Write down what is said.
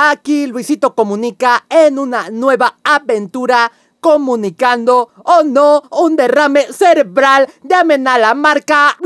Aquí Luisito comunica en una nueva aventura comunicando o oh, no un derrame cerebral. de a la marca.